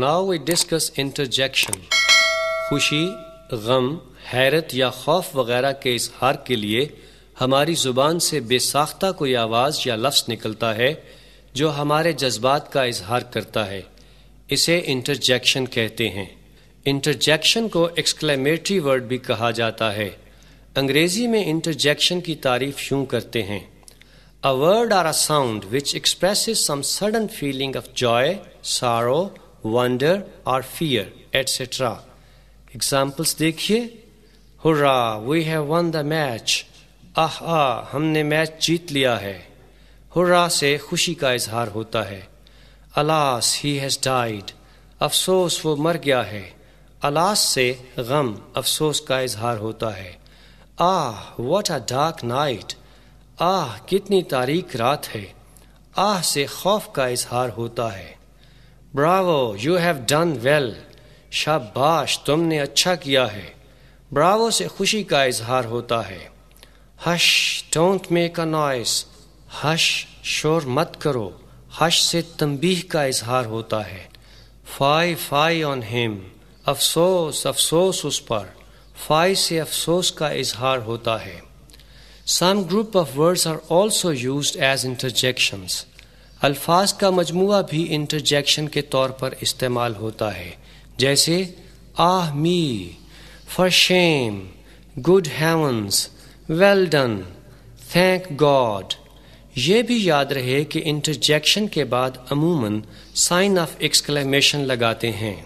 Now we discuss interjection खुशी गम हैरत या खौफ वगैरह के इजहार के लिए हमारी ज़ुबान से बेसाख्ता कोई आवाज़ या लफ्ज़ निकलता है जो हमारे जज्बात का इजहार करता है इसे इंटरजेक्शन कहते हैं इंटरजेक्शन को एक्सक्लेमेटरी वर्ड भी कहा जाता है अंग्रेज़ी में इंटरजेक्शन की तारीफ यूँ करते हैं a word are a sound which express some sudden feeling of joy sorrow, wonder or fear, etc. Examples देखिए hurrah we have won the match. Ah ah हमने मैच जीत लिया है हुर्रा से खुशी का इजहार होता है अलास ही हैज़ डाइड अफसोस वो मर गया है अलास से गम अफसोस का इजहार होता है ah what a dark night ah कितनी तारीख रात है आह से खौफ का इजहार होता है bravo you have done well शाबाश तुमने अच्छा किया है ब्रावो से खुशी का इजहार होता है hush don't make a noise hush शोर मत करो हश से तंबीह का इजहार होता है फाई फाई ऑन हिम अफसोस अफसोस उस पर फाई से अफसोस का इजहार होता है some group of words are also use as interjections अल्फाज का मजमु भी इंटरजेक्शन के तौर पर इस्तेमाल होता है जैसे ah me for shame good heavens well done thank God ये भी याद रहे कि इंटरजेक्शन के बाद अमूमन साइन ऑफ एक्सक्लेमेशन लगाते हैं